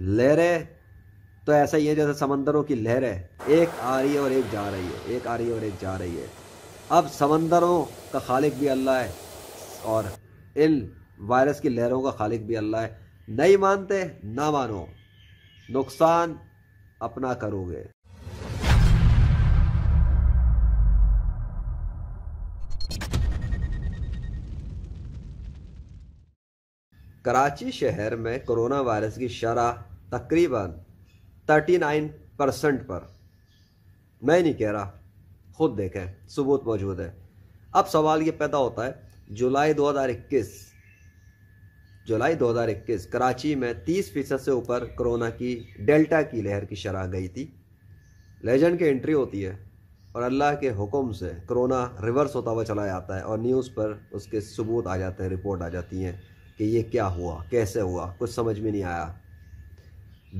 लहरें तो ऐसा ही है जैसे समंदरों की लहरें एक आ रही है और एक जा रही है एक आ रही है और एक जा रही है अब समंदरों का खालिक भी अल्लाह है और इन वायरस की लहरों का खालिक भी अल्लाह है नहीं मानते ना मानो नुकसान अपना करोगे कराची शहर में कोरोना वायरस की शरह तकरीबन 39 परसेंट पर मैं नहीं कह रहा खुद देखें सबूत मौजूद है अब सवाल ये पैदा होता है जुलाई 2021 जुलाई 2021 कराची में 30 फीसद से ऊपर कोरोना की डेल्टा की लहर की शरह गई थी लेजेंड की एंट्री होती है और अल्लाह के हुक्म से कोरोना रिवर्स होता हुआ चला जाता है और न्यूज़ पर उसके सबूत आ जाते हैं रिपोर्ट आ जाती हैं कि ये क्या हुआ कैसे हुआ कुछ समझ में नहीं आया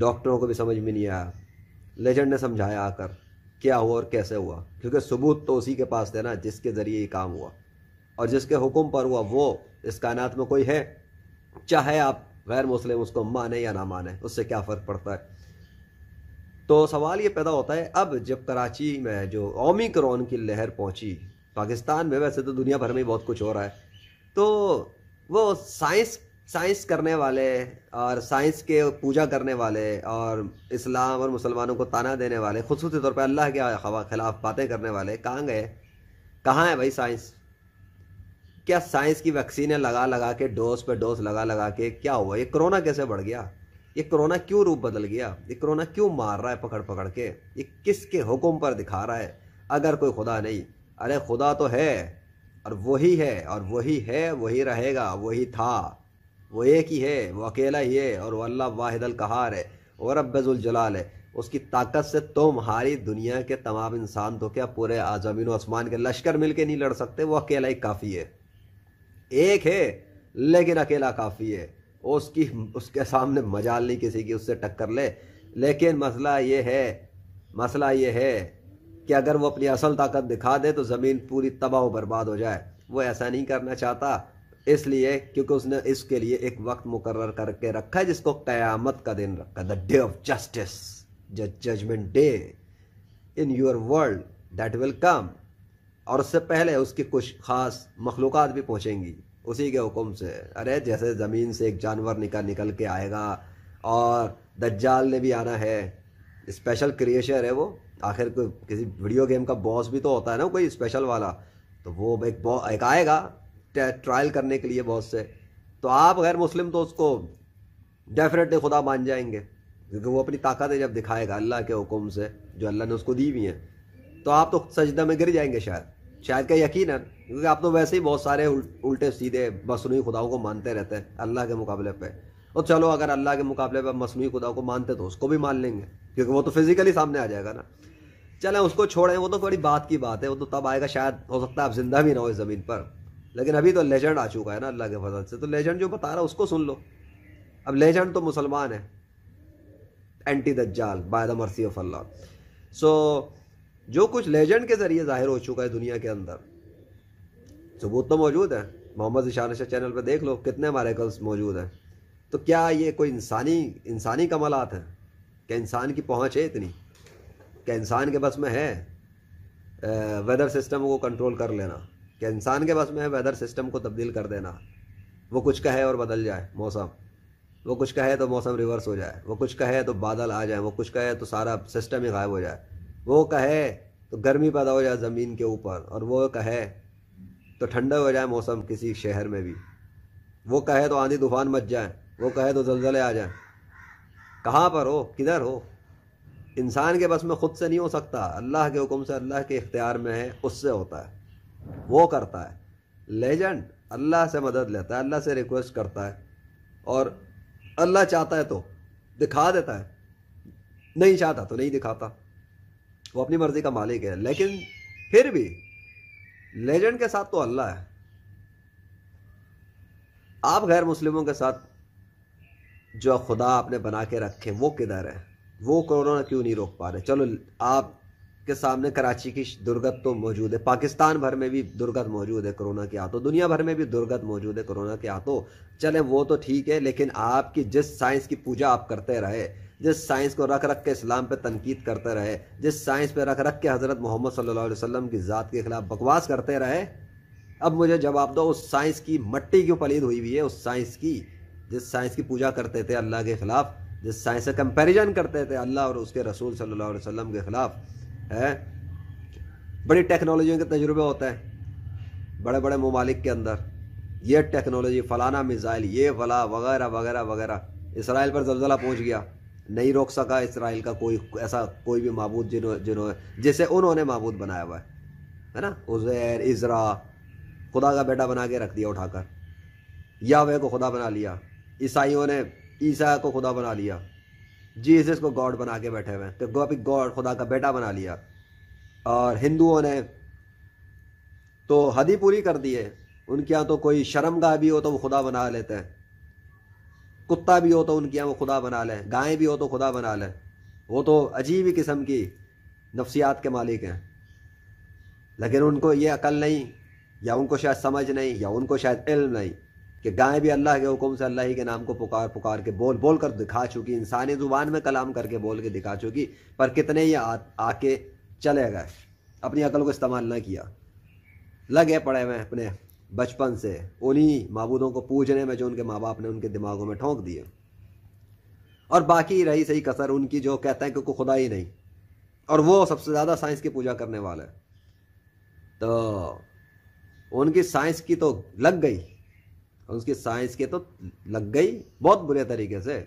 डॉक्टरों को भी समझ में नहीं आया लेजेंड ने समझाया आकर क्या हुआ और कैसे हुआ क्योंकि सबूत तो उसी के पास थे ना जिसके ज़रिए ये काम हुआ और जिसके हुक्म पर हुआ वो इस कायनात में कोई है चाहे आप गैर मुस्लिम उसको माने या ना माने उससे क्या फ़र्क पड़ता है तो सवाल ये पैदा होता है अब जब कराची में जो ओमिक्रॉन की लहर पहुंची पाकिस्तान में वैसे तो दुनिया भर में बहुत कुछ हो रहा है तो वो साइंस साइंस करने वाले और साइंस के पूजा करने वाले और इस्लाम और मुसलमानों को ताना देने वाले खसूस तौर पर अल्लाह के ख़िलाफ़ बातें करने वाले कहाँ गए कहाँ है भाई साइंस क्या साइंस की वैक्सीनें लगा लगा के डोज पे डोज लगा लगा के क्या हुआ ये कोरोना कैसे बढ़ गया ये कोरोना क्यों रूप बदल गया ये कोरोना क्यों मार रहा है पकड़ पकड़ के ये किसके हुक्म पर दिखा रहा है अगर कोई खुदा नहीं अरे खुदा तो है और वही है और वही है वही रहेगा वही था वो एक ही है वो अकेला ही है और वो अल्लाह वाहिदल कहार है और अब्बजुल जलाल है उसकी ताकत से तुम्हारी दुनिया के तमाम इंसान तो क्या पूरे आजमीन आसमान के लश्कर मिलके नहीं लड़ सकते वो अकेला ही काफ़ी है एक है लेकिन अकेला काफ़ी है उसकी उसके सामने मजाल नहीं किसी की उससे टक्कर ले लेकिन मसला ये है मसला ये है कि अगर वो अपनी असल ताकत दिखा दे तो ज़मीन पूरी तबाह बर्बाद हो जाए वो ऐसा नहीं करना चाहता इसलिए क्योंकि उसने इसके लिए एक वक्त मुकर करके रखा है जिसको क़यामत का दिन रखा the day of justice judgement day in your world that will come और उससे पहले उसकी कुछ ख़ास मखलूक भी पहुँचेंगी उसी के हुक्म से अरे जैसे ज़मीन से एक जानवर निकल निकल के आएगा और दज्जाल ने भी आना है स्पेशल क्रिएशन है वो आखिर कोई किसी वीडियो गेम का बॉस भी तो होता है ना कोई स्पेशल वाला तो वो एक बॉ एक आएगा ट्रायल करने के लिए बॉस से तो आप गैर मुस्लिम तो उसको डेफिनेटली खुदा मान जाएंगे क्योंकि वो अपनी ताकतें जब दिखाएगा अल्लाह के हुक्म से जो अल्लाह ने उसको दी हुई हैं तो आप तो सजदा में गिर जाएंगे शायद शायद का यकीन है क्योंकि आप तो वैसे ही बहुत सारे उल्टे सीधे बसनूई खुदाओं को मानते रहते हैं अल्लाह के मुकाबले पर और चलो अगर अल्लाह के मुकाबले पर मसनू खुदा को मानते तो उसको भी मान लेंगे क्योंकि वो तो फिजिकली सामने आ जाएगा ना चलें उसको छोड़ें वो तो बड़ी बात की बात है वो तो तब आएगा शायद हो सकता है आप जिंदा भी ना हो इस ज़मीन पर लेकिन अभी तो लेजेंड आ चुका है ना अल्लाह के फजल से तो लेजेंड जो बता रहा है उसको सुन लो अब लेजेंड तो मुसलमान है एंटी दज्जाल by the mercy of Allah so जो कुछ लेजेंड के ज़रिए ज़ाहिर हो चुका है दुनिया के अंदर सबूत तो मौजूद है मोहम्मद इशान शाह चैनल पर देख लो कितने हमारे कल्स मौजूद हैं तो क्या ये कोई इंसानी इंसानी कमालत हैं क्या इंसान की पहुँच है इतनी क्या इंसान के बस में है वेदर सिस्टम को कंट्रोल कर लेना क्या इंसान के बस में है वेदर सिस्टम को तब्दील कर देना वो कुछ कहे और बदल जाए मौसम वो कुछ कहे तो मौसम रिवर्स हो जाए वो कुछ कहे तो बादल आ जाए वो कुछ कहे तो सारा सिस्टम ही गायब हो जाए वो कहे तो गर्मी पैदा हो जाए ज़मीन के ऊपर और वो कहे तो ठंडा हो जाए मौसम किसी शहर में भी वो कहे तो आंधी तूफान मच जाए वो कहे तो जलजले आ जाए कहाँ पर हो किधर हो इंसान के बस में ख़ुद से नहीं हो सकता अल्लाह के हुक्म से अल्लाह के इख्तियार में है उससे होता है वो करता है लेजेंड अल्लाह से मदद लेता है अल्लाह से रिक्वेस्ट करता है और अल्लाह चाहता है तो दिखा देता है नहीं चाहता तो नहीं दिखाता वो अपनी मर्ज़ी का मालिक है लेकिन फिर भी लेजेंड के साथ तो अल्लाह है आप गैर मुस्लिमों के साथ जो खुदा आपने बना के रखे वो किधर है वो कोरोना क्यों नहीं रोक पा रहे चलो आप के सामने कराची की दुर्गत तो मौजूद है पाकिस्तान भर में भी दुर्गत मौजूद है कोरोना के हाथों दुनिया भर में भी दुर्गत मौजूद है कोरोना के हाथों चले वो तो ठीक है लेकिन आपकी जिस साइंस की पूजा आप करते रहे जिस साइंस को रख रख के इस्लाम पे तनकीद करते रहे जिस साइंस पे रख रख के हज़रत मोहम्मद सल्लल्लाहु अलैहि वसल्लम की ज़ात के खिलाफ बकवास करते रहे अब मुझे जवाब दो उस साइंस की मट्टी क्यों पलीद हुई हुई है उस साइंस की जिस साइंस की पूजा करते थे अल्लाह के ख़िलाफ़ जिस साइंस से कंपैरिजन करते थे अल्लाह और उसके रसूल सल्लल्लाहु अलैहि वसल्लम के ख़िलाफ़ है बड़ी टेक्नोलॉजियों के तजुर्बे होते हैं बड़े बड़े ममालिक के अंदर ये टेक्नोलॉजी फ़लाना मिज़ाइल ये फला वगैरह वगैरह वगैरह इसराइल पर जलजला पहुँच गया नहीं रोक सका इसराइल का कोई ऐसा कोई भी मबूद जिन्हों जिन्होंने जिसे उन्होंने मबूद बनाया हुआ है है ना उजैर इजरा खुदा का बेटा बना के रख दिया उठाकर यावे को खुदा बना लिया ईसाइयों ने ईसा को खुदा बना लिया जीसस को गॉड बना के बैठे हुए तो गोपी गॉड खुदा का बेटा बना लिया और हिंदुओं ने तो हदी पूरी कर दी है उनके यहाँ तो कोई शर्मगाह भी हो तो वो खुदा बना लेते हैं कुत्ता भी हो तो उनके यहाँ वो खुदा बना लें गाय भी हो तो खुदा बना लें वो तो अजीब ही किस्म की नफ्सियात के मालिक हैं लेकिन उनको ये अकल नहीं या उनको शायद समझ नहीं या उनको शायद इल्म नहीं कि गायें भी अल्लाह के हुक्म से अल्लाह ही के नाम को पुकार पुकार के बोल बोल कर दिखा चुकी इंसानी ज़ुबान में कलाम करके बोल के दिखा चुकी पर कितने ही आके चले गए अपनी अकल को इस्तेमाल ना किया लगे पड़े हुए अपने बचपन से उन्हीं मबूदों को पूजने में जो उनके माँ बाप ने उनके दिमागों में ठोंक दिए और बाकी रही सही कसर उनकी जो कहते हैं क्योंकि खुदा ही नहीं और वो सबसे ज़्यादा साइंस की पूजा करने वाला है तो उनकी साइंस की तो लग गई उसकी साइंस के तो लग गई बहुत बुरे तरीके से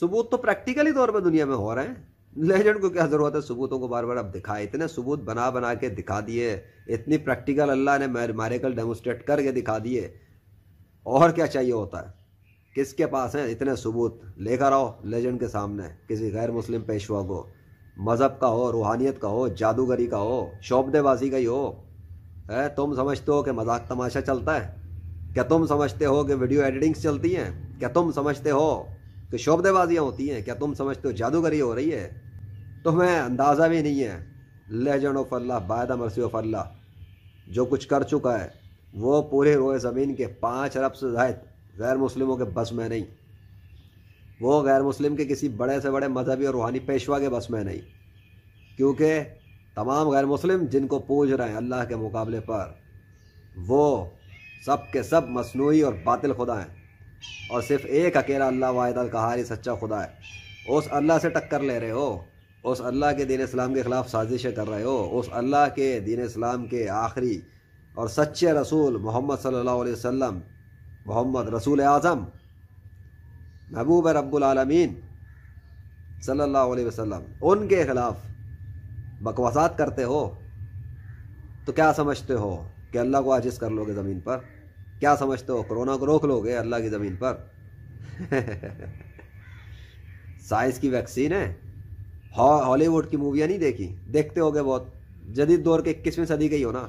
सबूत तो प्रैक्टिकली तौर पर दुनिया में हो रहे हैं लेजेंड को क्या ज़रूरत है सबूतों को बार बार अब दिखाए इतने सबूत बना बना के दिखा दिए इतनी प्रैक्टिकल अल्लाह ने मारेकल डेमोस्ट्रेट करके दिखा दिए और क्या चाहिए होता है किसके पास हैं इतने सबूत लेकर आओ लेजेंड के सामने किसी गैर मुस्लिम पेशवा को मज़हब का हो रूहानियत का हो जादूगरी का हो शोबदेबाजी का ही हो है तुम समझते हो कि मजाक तमाशा चलता है क्या तुम समझते हो कि वीडियो एडिटिंग्स चलती हैं क्या तुम समझते हो कि शोबदेबाजियाँ होती हैं क्या तुम समझते हो जादूगरी हो रही है तुम्हें तो अंदाज़ा भी नहीं है लहजन ऑफ अल्लाह बायदा मरसी ऑफ अल्लाह जो कुछ कर चुका है वो पूरे रोए ज़मीन के पाँच अरब से जायद गैर मुस्लिमों के बस में नहीं वो गैर मुस्लिम के किसी बड़े से बड़े मजहबी और रूहानी पेशवा के बस में नहीं क्योंकि तमाम गैर मुस्लिम जिनको पूज रहे हैं अल्लाह के मुकाबले पर वो सब के सब मसनू और बातिल खुदा हैं और सिर्फ एक अकेला अल्लाह वाहिद कहारी सच्चा खुदा है उस अल्लाह से टक्कर ले रहे हो उस अल्लाह के दीन इस्लाम के ख़िलाफ़ साजिशें कर रहे हो उस अल्लाह के दीन इस्लाम के आखिरी और सच्चे रसूल मोहम्मद सल्लल्लाहु अलैहि वसल्लम मोहम्मद रसूल आज़म महबूब रब्बुलमीन सल्लल्लाहु अलैहि वसल्लम उनके ख़िलाफ़ बकवासात करते हो तो क्या समझते हो कि अल्लाह को आजिज कर लोगे ज़मीन पर क्या समझते हो कोरोना को रोक लोगे अल्लाह की ज़मीन पर साइंस की वैक्सीन है हॉलीवुड की मूवियाँ नहीं देखी देखते हो बहुत जदीद दौर के इक्कीसवीं सदी गई हो ना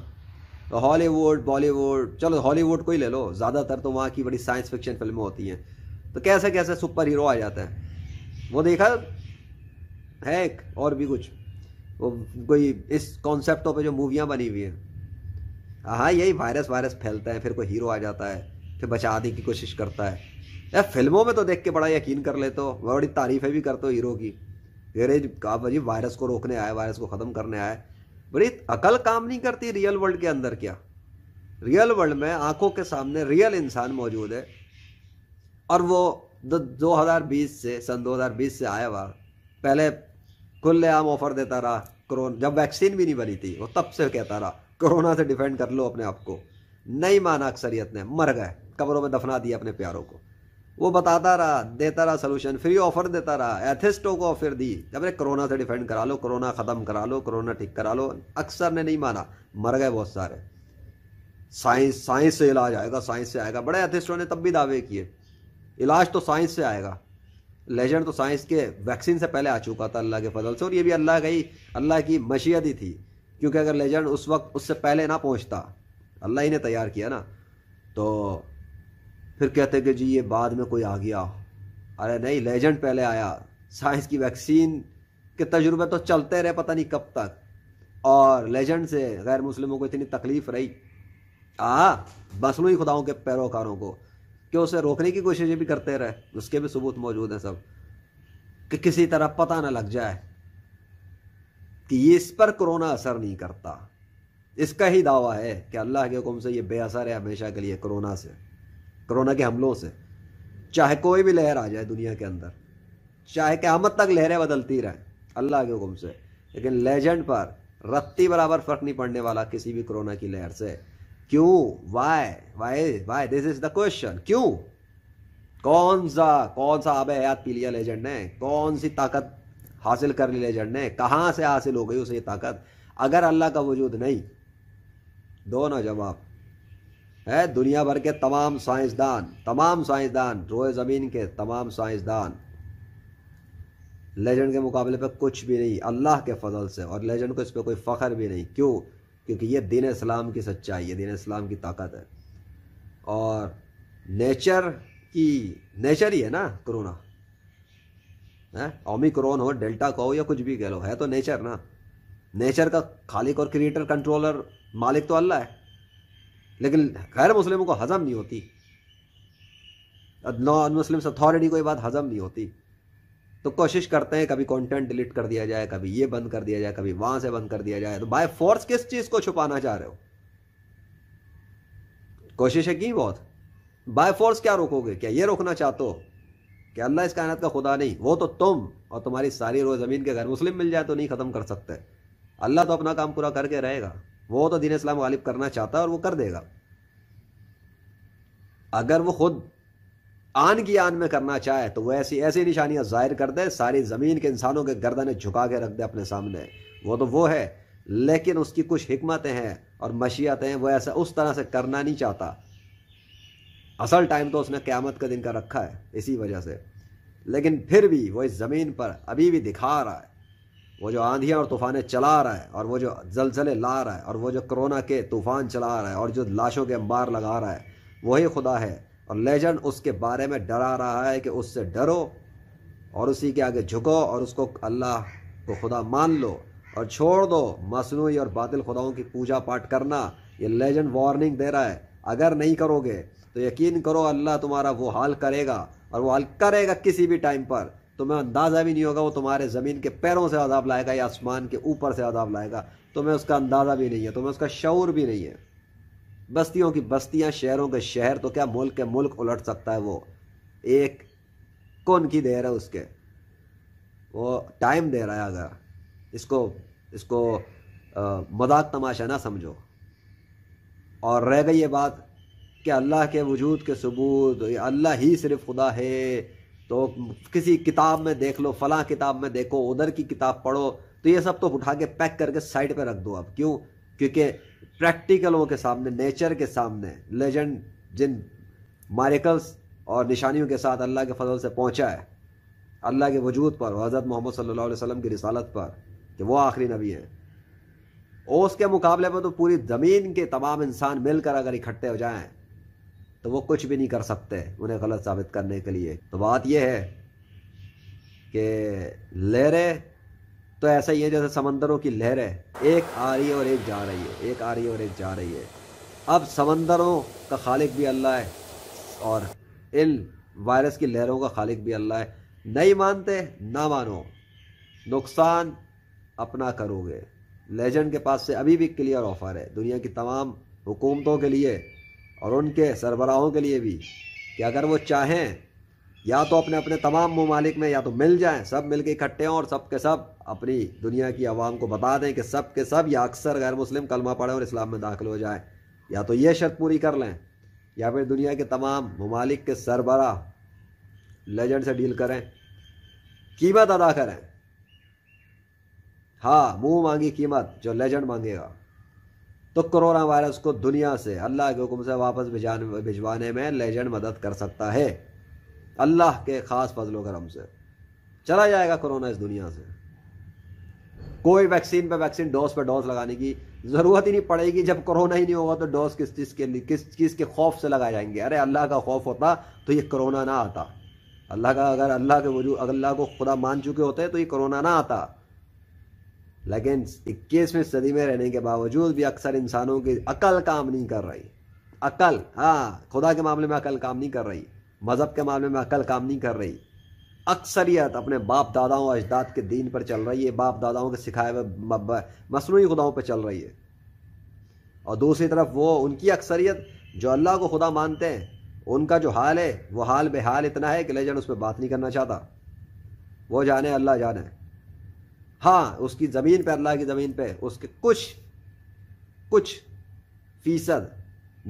तो हॉलीवुड बॉलीवुड चलो हॉलीवुड को ही ले लो ज़्यादातर तो वहाँ की बड़ी साइंस फिक्शन फिल्में होती हैं तो कैसे कैसे सुपर हीरो आ जाते हैं वो देखा है एक और भी कुछ वो कोई इस कॉन्सेप्टों पे जो मूवियाँ बनी हुई हैं हाँ यही वायरस वायरस फैलता है फिर कोई हीरो आ जाता है फिर बचाने की कोशिश करता है यार फिल्मों में तो देख के बड़ा यकीन कर लेते हो बड़ी तारीफें भी करते हो हीरो की अरे आप जी वायरस को रोकने आए वायरस को ख़त्म करने आए बड़ी अकल काम नहीं करती रियल वर्ल्ड के अंदर क्या रियल वर्ल्ड में आंखों के सामने रियल इंसान मौजूद है और वो दो हज़ार बीस से सन दो हज़ार बीस से आया हुआ पहले खुलेआम ऑफर देता रहा कोरोना जब वैक्सीन भी नहीं बनी थी वो तब से कहता रहा कोरोना से डिफेंड कर लो अपने आप को नहीं माना अक्सरियत ने मर गए कब्रों में दफना दिया अपने प्यारों को वो बताता रहा देता रहा सोल्यूशन फ्री ऑफर देता रहा एथिस्टों को ऑफर दी जब अरे कोरोना से डिफेंड करा लो कोरोना ख़त्म करा लो कोरोना ठीक करा लो अक्सर ने नहीं माना मर गए बहुत सारे साइंस साइंस से इलाज आएगा साइंस से आएगा बड़े एथिस्टों ने तब भी दावे किए इलाज तो साइंस से आएगा लेजेंड तो साइंस के वैक्सीन से पहले आ चुका था अल्लाह के फजल से और ये भी अल्लाह गई अल्लाह की मशियत ही थी क्योंकि अगर लेजेंड उस वक्त उससे पहले ना पहुंचता अल्लाह ही ने तैयार किया ना तो फिर कहते कि जी ये बाद में कोई आ गया अरे नहीं लेजेंड पहले आया साइंस की वैक्सीन के तजुर्बे तो चलते रहे पता नहीं कब तक और लेजेंड से गैर मुस्लिमों को इतनी तकलीफ रही आ बस ही खुदाओं के पैरोकारों को कि उसे रोकने की कोशिशें भी करते रहे उसके भी सबूत मौजूद हैं सब कि किसी तरह पता ना लग जाए कि ये इस पर कोरोना असर नहीं करता इसका ही दावा है कि अल्लाह के हुक्म से ये बेअसर है हमेशा के लिए कोरोना से कोरोना के हमलों से चाहे कोई भी लहर आ जाए दुनिया के अंदर चाहे क्यामत तक लहरें बदलती रहें अल्लाह के हुक्म से लेकिन लेजेंड पर रत्ती बराबर फ़र्क नहीं पड़ने वाला किसी भी कोरोना की लहर से क्यों why why why this is the question क्यों कौन सा कौन सा आब हयात पी लिया लेजेंड ने कौन सी ताकत हासिल कर ली लेजेंड ने कहाँ से हासिल हो गई उसे ये ताकत अगर अल्लाह का वजूद नहीं दोनों जवाब है दुनिया भर के तमाम साइंसदान तमाम साइंसदान रोए ज़मीन के तमाम साइंसदान लेजेंड के मुकाबले पर कुछ भी नहीं अल्लाह के फजल से और लेजेंड को इस पर कोई फ़ख्र भी नहीं क्यों क्योंकि ये दीन इस्लाम की सच्चाई है दीन इस्लाम की ताकत है और नेचर की नेचर ही है ना कोरोना है ओमिक्रोन हो डेल्टा का हो या कुछ भी कह लो है तो नेचर ना नेचर का खालिक और क्रिएटर कंट्रोलर मालिक तो अल्लाह है लेकिन गैर मुस्लिमों को हजम नहीं होती नॉन मुस्लिम अथॉरिटी को ये बात हजम नहीं होती तो कोशिश करते हैं कभी कंटेंट डिलीट कर दिया जाए कभी ये बंद कर दिया जाए कभी वहां से बंद कर दिया जाए तो बाय फोर्स किस चीज को छुपाना चाह रहे हो कोशिश है की बहुत बाय फोर्स क्या रोकोगे क्या ये रोकना चाहते हो कि अल्लाह इस कायनात का खुदा नहीं वो तो तुम और तुम्हारी सारी रोज ज़मीन के घर मुस्लिम मिल जाए तो नहीं ख़त्म कर सकते अल्लाह तो अपना काम पूरा करके रहेगा वो तो दीन इस्लाम गालिब करना चाहता है और वो कर देगा अगर वो खुद आन की आन में करना चाहे तो वो ऐसी ऐसी निशानियां जाहिर कर दे सारी ज़मीन के इंसानों के गर्दनें झुका के रख दे अपने सामने वो तो वो है लेकिन उसकी कुछ हमतें हैं और मशियातें हैं वो ऐसा उस तरह से करना नहीं चाहता असल टाइम तो उसने क़्यामत के दिन का रखा है इसी वजह से लेकिन फिर भी वो इस ज़मीन पर अभी भी दिखा रहा है वो जो आंधियाँ और तूफ़ानें चला रहा है और वो जो जलजले ला रहा है और वो जो कोरोना के तूफ़ान चला रहा है और जो लाशों के अंबार लगा रहा है वही खुदा है और लेजेंड उसके बारे में डरा रहा है कि उससे डरो और उसी के आगे झुको और उसको अल्लाह को खुदा मान लो और छोड़ दो मसनू और बादल खुदाओं की पूजा पाठ करना ये लेजेंड वार्निंग दे रहा है अगर नहीं करोगे तो यकीन करो अल्लाह तुम्हारा वो हाल करेगा और वो हाल करेगा किसी भी टाइम पर तुम्हें अंदाज़ा भी नहीं होगा वो तुम्हारे ज़मीन के पैरों से आदाब लाएगा या आसमान के ऊपर से आदाब लाएगा तुम्हें उसका अंदाज़ा भी नहीं है तुम्हें उसका शौर भी नहीं है बस्तियों की बस्तियाँ शहरों के शहर तो क्या मुल्क के मुल्क उलट सकता है वो एक कौन की देर है उसके वो टाइम दे रहा है अगर इसको इसको मदाक तमाशा ना समझो और रह गई ये बात कि अल्लाह के वजूद के सबूत अल्लाह ही सिर्फ खुदा है तो किसी किताब में देख लो फला किताब में देखो उधर की किताब पढ़ो तो ये सब तो उठा के पैक करके साइड पर रख दो अब क्यों क्योंकि प्रैक्टिकलों के सामने नेचर के सामने लेजेंड जिन मारिकल्स और निशानियों के साथ अल्लाह के फजल से पहुँचा है अल्लाह के वजूद पर हज़रत मोहम्मद सल्लल्लाहु अलैहि वसल्लम की रिसालत पर कि वो आखिरी नबी है उसके मुकाबले में तो पूरी ज़मीन के तमाम इंसान मिलकर अगर इकट्ठे हो जाएँ तो वो कुछ भी नहीं कर सकते उन्हें गलत साबित करने के लिए तो बात यह है कि लहरें तो ऐसा ही है जैसे समंदरों की लहरें एक आ रही है और एक जा रही है एक आ रही है और एक जा रही है अब समंदरों का खालिक भी अल्लाह है और इन वायरस की लहरों का खालिक भी अल्लाह है नहीं मानते ना मानो नुकसान अपना करोगे लेजेंड के पास से अभी भी क्लियर ऑफर है दुनिया की तमाम हुकूमतों के लिए और उनके सरबराहों के लिए भी कि अगर वो चाहें या तो अपने अपने तमाम ममालिक में या तो मिल जाएं सब मिल के इकट्ठे हों और सब के सब अपनी दुनिया की आवाम को बता दें कि सब के सब या अक्सर गैर मुस्लिम कलमा पढ़ें और इस्लाम में दाखिल हो जाएं या तो ये शर्त पूरी कर लें या फिर दुनिया के तमाम ममालिक के सरबरा लेजेंड से डील करें कीमत अदा करें हाँ मुँह मांगी कीमत जो लेजेंड मांगेगा तो कोरोना वायरस को दुनिया से अल्लाह के हुक्म से वापस भिजाने भिजवाने में लेजेंड मदद कर सकता है अल्लाह के ख़ास फजलों करम से चला जाएगा कोरोना इस दुनिया से कोई वैक्सीन पे वैक्सीन डोज पे डोज लगाने की ज़रूरत ही नहीं पड़ेगी जब कोरोना ही नहीं होगा तो डोज किस चीज़ के किस चीज़ के खौफ से लगाए जाएंगे अरे अल्लाह का खौफ होता तो ये कोरोना ना आता अल्लाह का अगर अल्लाह के वजू अल्लाह को खुदा मान चुके होते तो ये कोरोना ना आता लेकिन इक्कीसवीं सदी में रहने के बावजूद भी अक्सर इंसानों की अकल काम नहीं कर रही अकल हाँ खुदा के मामले में अकल काम नहीं कर रही मज़हब के मामले में अकल काम नहीं कर रही अक्सरियत अपने बाप दादाओं और अजदाद के दीन पर चल रही है बाप दादाओं के सिखाए हुए मसनू खुदाओं पर चल रही है और दूसरी तरफ वो उनकी अक्सरियत जो अल्लाह को खुदा मानते हैं उनका जो हाल है वो हाल बेहाल इतना है कि लेजन उस पर बात नहीं करना चाहता वो जाने अल्लाह जाने हाँ उसकी ज़मीन पर अल्लाह की ज़मीन पर उसके कुछ कुछ फीसद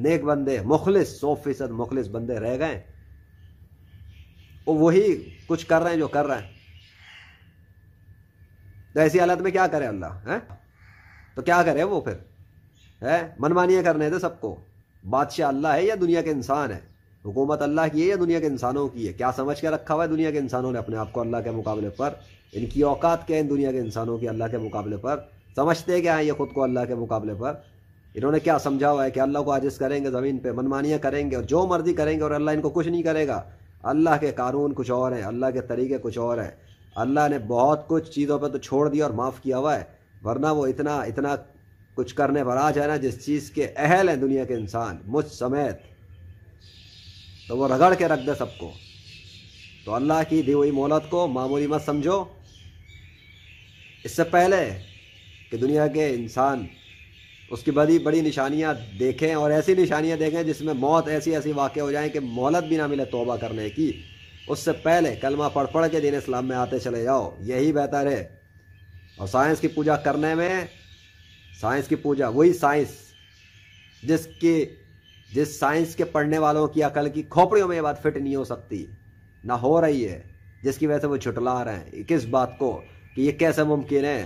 नेक बंदे मुखलिस सौ फीसद मुखलिस बंदे रह गए वही कुछ कर रहे हैं जो कर रहे हैं तो ऐसी हालत में क्या करे अल्लाह है तो क्या करे वो फिर है मनमानियाँ करने थे तो सबको बादशाह अल्लाह है या दुनिया के इंसान है हुकूमत अल्लाह की है या दुनिया के इंसानों की है क्या समझ के रखा हुआ है दुनिया के इंसानों ने अपने आप को अल्लाह के मुकाबले पर इनकी औकात क्या है दुनिया के इंसानों की अल्लाह के मुकाबले पर समझते क्या हैं ये खुद को अल्लाह के मुकाबले पर इन्होंने क्या समझा हुआ है कि अल्लाह को आजिज करेंगे ज़मीन पर मनमानियाँ करेंगे और जो मर्जी करेंगे और अल्लाह इनको कुछ नहीं करेगा अल्लाह के कानून कुछ और हैं अल्लाह के तरीके कुछ और हैं अल्लाह ने बहुत कुछ चीज़ों पर तो छोड़ दिया और माफ़ किया हुआ है वरना वो इतना इतना कुछ करने पर आ जाए ना जिस चीज़ के अहल हैं दुनिया के इंसान मुझ समेत तो वो रगड़ के रख दे सबको तो अल्लाह की दी हुई मोहलत को मामूली मत समझो इससे पहले कि दुनिया के इंसान उसकी बड़ी बड़ी निशानियाँ देखें और ऐसी निशानियाँ देखें जिसमें मौत ऐसी ऐसी वाक़ हो जाए कि मोहलत भी ना मिले तोबा करने की उससे पहले कलमा पढ़ पढ़ के दिन इस्लाम में आते चले जाओ यही बेहतर है और साइंस की पूजा करने में साइंस की पूजा वही साइंस जिसकी जिस साइंस के पढ़ने वालों की अकल की खोपड़ियों में ये बात फिट नहीं हो सकती ना हो रही है जिसकी वजह से वो छुटला रहे हैं किस बात को कि ये कैसे मुमकिन है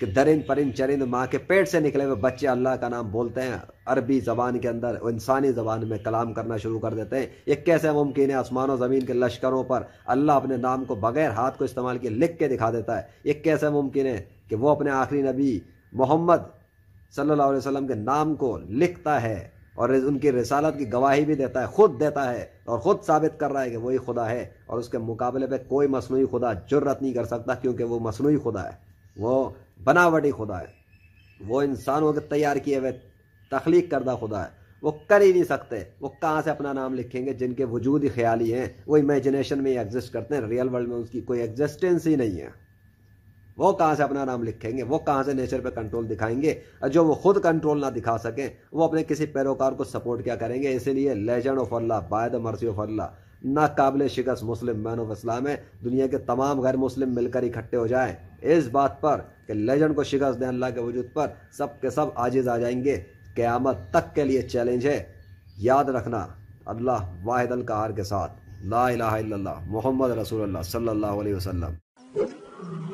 कि दरिंद परिंद चरिंद माँ के पेट से निकले हुए बच्चे अल्लाह का नाम बोलते हैं अरबी ज़बान के अंदर इंसानी ज़बान में कलाम करना शुरू कर देते हैं ये कैसे मुमकिन है आसमानों ज़मीन के लश्करों पर अल्लाह अपने नाम को बगैर हाथ को इस्तेमाल किए लिख के दिखा देता है ये कैसे मुमकिन है कि वो अपने आखिरी नबी मोहम्मद सल्लल्लाहु अलैहि वसल्लम के नाम को लिखता है और उनकी रसालत की गवाही भी देता है खुद देता है और खुद साबित कर रहा है कि वही खुदा है और उसके मुकाबले पे कोई मसनू खुदा जरूरत नहीं कर सकता क्योंकि वो मसनू खुदा है वो बनावटी खुदा है वो इंसानों के तैयार किए हुए तख्लीक करदा खुदा है वो कर ही नहीं सकते वो कहाँ से अपना नाम लिखेंगे जिनके वजूद ही ख्याली हैं वो इमेजिनेशन में ही एग्जिस्ट करते हैं रियल वर्ल्ड में उसकी कोई एग्जिस्टेंस ही नहीं है वो कहाँ से अपना नाम लिखेंगे वो कहाँ से नेचर पे कंट्रोल दिखाएंगे और जो वो खुद कंट्रोल ना दिखा सकें वो अपने किसी पैरोकार को सपोर्ट क्या करेंगे इसीलिए legend of Allah by the mercy of Allah नाकबिल शिकस्त मुस्लिम मैन ऑफ इस्लाम है दुनिया के तमाम गैर मुस्लिम मिलकर इकट्ठे हो जाए इस बात पर कि लेजेंड को शिकस्त दें अल्लाह के वजूद पर सब के सब आजिज आ जाएंगे क़्यामत तक के लिए चैलेंज है याद रखना अल्लाह वाहिदल कहार के साथ ला मोहम्मद रसूल सल्ला वसलम